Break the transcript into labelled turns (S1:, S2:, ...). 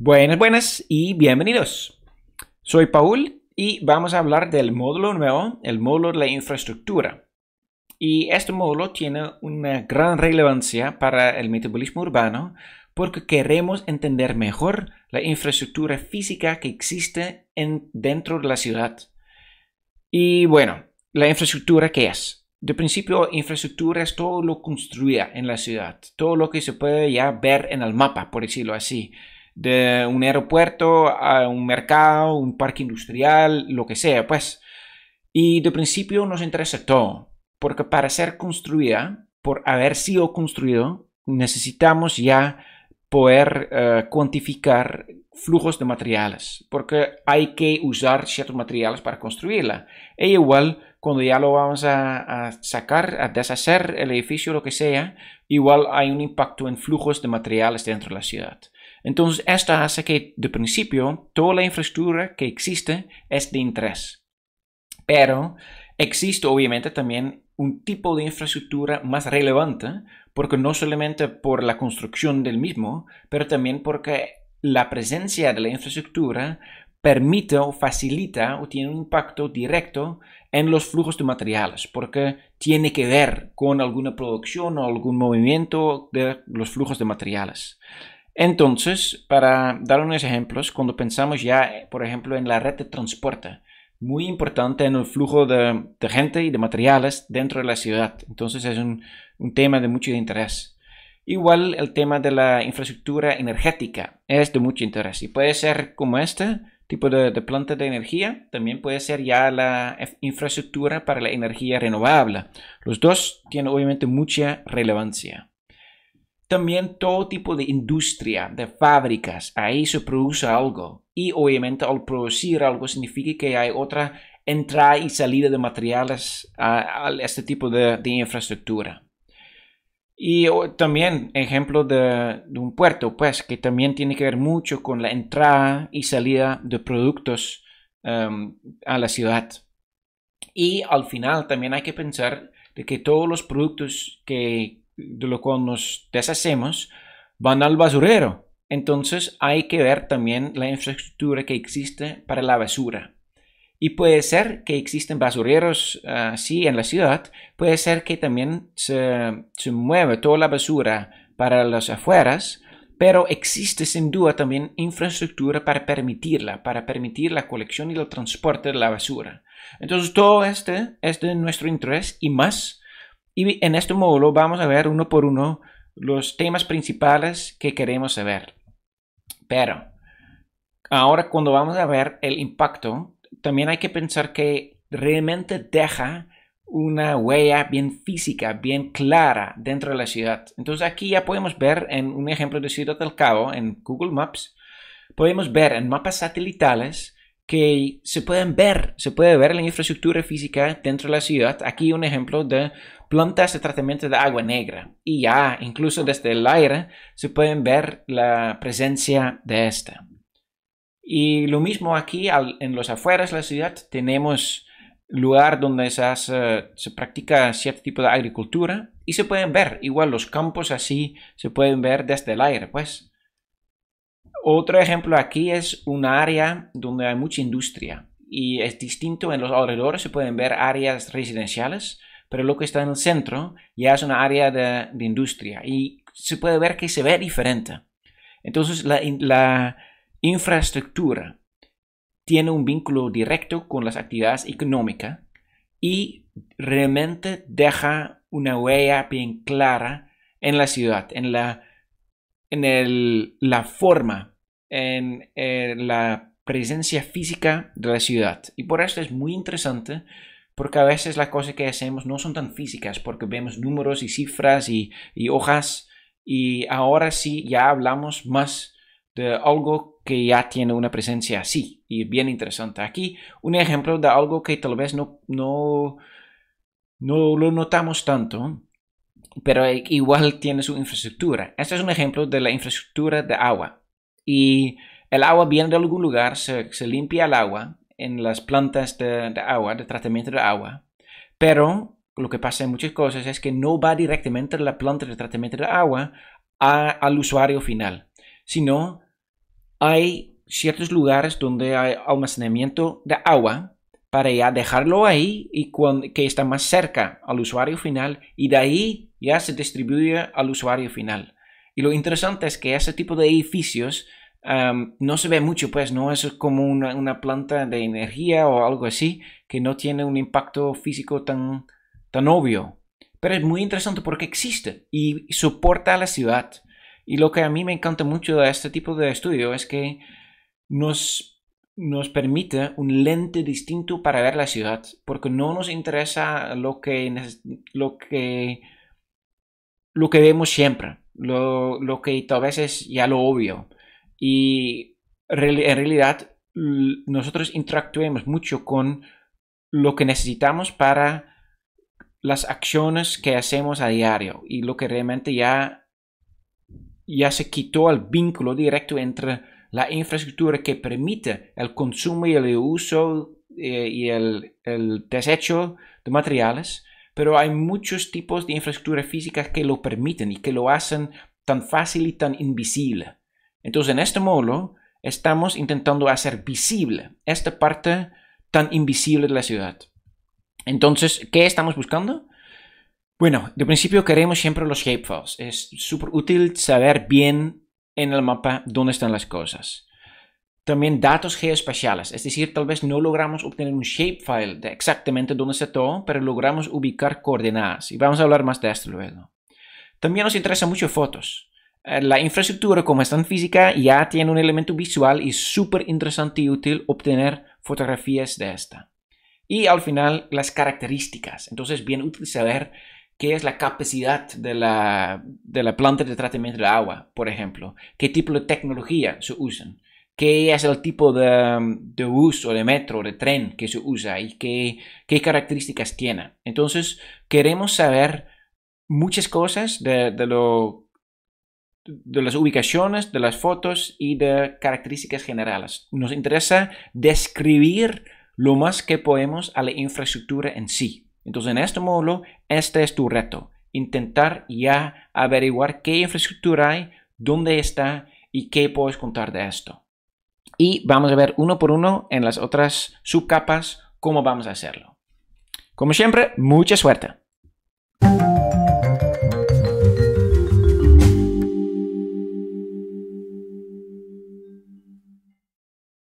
S1: Buenas, buenas y bienvenidos. Soy Paul y vamos a hablar del módulo nuevo, el módulo de la infraestructura. Y este módulo tiene una gran relevancia para el metabolismo urbano porque queremos entender mejor la infraestructura física que existe en, dentro de la ciudad. Y bueno, la infraestructura qué es? De principio, infraestructura es todo lo construida en la ciudad, todo lo que se puede ya ver en el mapa, por decirlo así de un aeropuerto a un mercado, un parque industrial, lo que sea, pues. Y de principio nos interesa todo, porque para ser construida, por haber sido construido, necesitamos ya poder eh, cuantificar flujos de materiales, porque hay que usar ciertos materiales para construirla. E igual, cuando ya lo vamos a, sacar, a deshacer el edificio, lo que sea, igual hay un impacto en flujos de materiales dentro de la ciudad. Entonces, esto hace que, de principio, toda la infraestructura que existe es de interés. Pero existe obviamente también un tipo de infraestructura más relevante, porque no solamente por la construcción del mismo, pero también porque la presencia de la infraestructura permite o facilita o tiene un impacto directo en los flujos de materiales, porque tiene que ver con alguna producción o algún movimiento de los flujos de materiales. Entonces, para dar unos ejemplos, cuando pensamos ya, por ejemplo, en la red de transporte, muy importante en el flujo de, gente y de materiales dentro de la ciudad. Entonces es un, tema de mucho interés. Igual el tema de la infraestructura energética es de mucho interés y puede ser como este tipo de, de, planta de energía, también puede ser ya la infraestructura para la energía renovable. Los dos tienen obviamente mucha relevancia. También todo tipo de industria, de fábricas, ahí se produce algo. Y obviamente al producir algo significa que hay otra entrada y salida de materiales a, este tipo de, infraestructura. Y también ejemplo de, un puerto, pues, que también tiene que ver mucho con la entrada y salida de productos em, a la ciudad. Y al final también hay que pensar de que todos los productos que, de lo cual nos deshacemos, van al basurero. Entonces hay que ver también la infraestructura que existe para la basura. Y puede ser que existen basureros así ah, en la ciudad, puede ser que también se, se mueve toda la basura para las afueras, pero existe sin duda también infraestructura para permitirla, para permitir la colección y el transporte de la basura. Entonces todo este es de nuestro interés y más y en este módulo vamos a ver uno por uno los temas principales que queremos saber. Pero ahora cuando vamos a ver el impacto, también hay que pensar que realmente deja una huella bien física, bien clara dentro de la ciudad. Entonces aquí ya podemos ver en un ejemplo de Ciudad del Cabo en Google Maps, podemos ver en mapas satelitales que se pueden ver, se puede ver la infraestructura física dentro de la ciudad. Aquí un ejemplo de plantas de tratamiento de agua negra. Y ya, incluso desde el aire, se pueden ver la presencia de esta. Y lo mismo aquí, en los afueras de la ciudad, tenemos lugar donde se, se practica cierto tipo de agricultura y se pueden ver igual los campos así, se pueden ver desde el aire, pues. Otro ejemplo aquí es un área donde hay mucha industria y es distinto en los alrededores, se pueden ver áreas residenciales, pero lo que está en el centro ya es una área de, industria y se puede ver que se ve diferente. Entonces la, la infraestructura tiene un vínculo directo con las actividades económicas y realmente deja una huella bien clara en la ciudad, en la en el, la forma, en, eh, la presencia física de la ciudad. Y por eso es muy interesante porque a veces las cosas que hacemos no son tan físicas, porque vemos números y cifras y, y, hojas, y ahora sí ya hablamos más de algo que ya tiene una presencia así, y bien interesante. Aquí un ejemplo de algo que tal vez no, no, no lo notamos tanto, pero eh, igual tiene su infraestructura. Este es un ejemplo de la infraestructura de agua. Y el agua viene de algún lugar, se, se limpia el agua en las plantas de, agua, de tratamiento de agua, pero lo que pasa en muchas cosas es que no va directamente de la planta de tratamiento de agua al usuario final, sino hay ciertos lugares donde hay almacenamiento de agua para ya dejarlo ahí y que está más cerca al usuario final y de ahí ya se distribuye al usuario final. Y lo interesante es que ese tipo de edificios no se ve mucho, pues no es como una, una, planta de energía o algo así que no tiene un impacto físico tan, tan obvio. Pero es muy interesante porque existe y soporta a la ciudad. Y lo que a mí me encanta mucho de este tipo de estudio es que nos, nos permite un lente distinto para ver la ciudad, porque no nos interesa lo que, lo que lo que vemos siempre, lo, que tal vez es ya lo obvio. Y en realidad nosotros interactuemos mucho con lo que necesitamos para las acciones que hacemos a diario y lo que realmente ya, ya se quitó el vínculo directo entre la infraestructura que permite el consumo y el uso eh, y el, desecho de materiales pero hay muchos tipos de infraestructura física que lo permiten y que lo hacen tan fácil y tan invisible. Entonces, en este módulo, estamos intentando hacer visible esta parte tan invisible de la ciudad. Entonces, ¿qué estamos buscando? Bueno, de principio queremos siempre los shapefiles. Es súper útil saber bien en el mapa dónde están las cosas también datos geoespaciales, es decir, tal vez no logramos obtener un shapefile de exactamente dónde se todo, pero logramos ubicar coordenadas y vamos a hablar más de esto luego. También nos interesan mucho fotos. Eh, la infraestructura como es tan física ya tiene un elemento visual y es súper interesante y útil obtener fotografías de esta. Y al final las características. Entonces bien útil saber qué es la capacidad de la, de la planta de tratamiento de agua, por ejemplo, qué tipo de tecnología se usan qué es el tipo de, bus o de metro, o de tren que se usa y qué, características tiene. Entonces, queremos saber muchas cosas de, de, lo, de las ubicaciones, de las fotos y de características generales. Nos interesa describir lo más que podemos a la infraestructura en sí. Entonces, en este módulo, este es tu reto. Intentar ya averiguar qué infraestructura hay, dónde está y qué puedes contar de esto. Y vamos a ver uno por uno en las otras subcapas cómo vamos a hacerlo. Como siempre, mucha suerte.